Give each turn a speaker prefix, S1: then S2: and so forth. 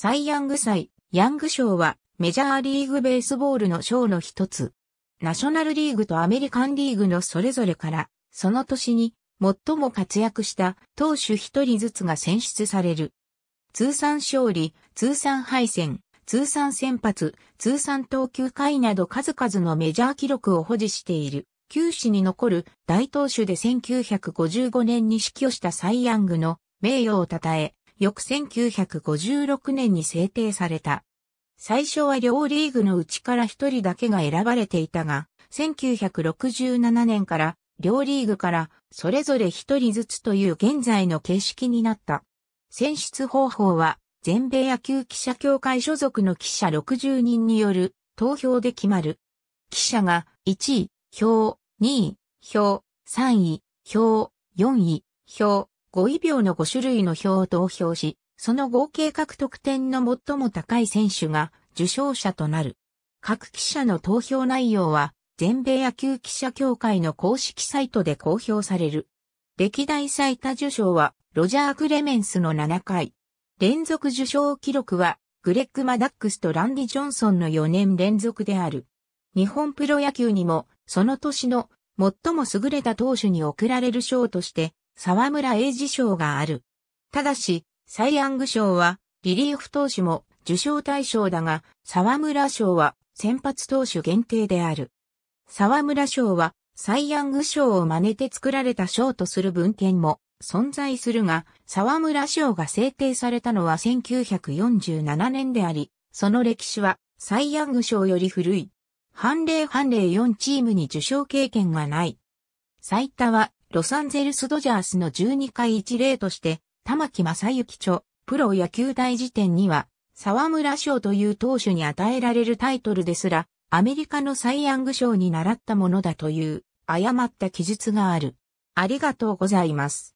S1: サイ・ヤング祭、ヤング賞はメジャーリーグベースボールの賞の一つ。ナショナルリーグとアメリカンリーグのそれぞれから、その年に最も活躍した投手一人ずつが選出される。通算勝利、通算敗戦、通算先発、通算投球回など数々のメジャー記録を保持している。球史に残る大投手で1955年に死去したサイ・ヤングの名誉を称え、翌1956年に制定された。最初は両リーグのうちから一人だけが選ばれていたが、1967年から両リーグからそれぞれ一人ずつという現在の形式になった。選出方法は全米野球記者協会所属の記者60人による投票で決まる。記者が1位、票、2位、票、3位、票、4位、票、5位秒の5種類の票を投票し、その合計獲得点の最も高い選手が受賞者となる。各記者の投票内容は、全米野球記者協会の公式サイトで公表される。歴代最多受賞は、ロジャー・クレメンスの7回。連続受賞記録は、グレッグ・マダックスとランディ・ジョンソンの4年連続である。日本プロ野球にも、その年の最も優れた投手に贈られる賞として、沢村栄治賞がある。ただし、サイ・ヤング賞は、リリーフ投手も受賞対象だが、沢村賞は先発投手限定である。沢村賞は、サイ・ヤング賞を真似て作られた賞とする文献も存在するが、沢村賞が制定されたのは1947年であり、その歴史はサイ・ヤング賞より古い。判例判例4チームに受賞経験がない。最多はロサンゼルスドジャースの12回一例として、玉木正幸著、プロ野球大辞典には、沢村賞という投手に与えられるタイトルですら、アメリカのサイヤング賞に習ったものだという、誤った記述がある。ありがとうございます。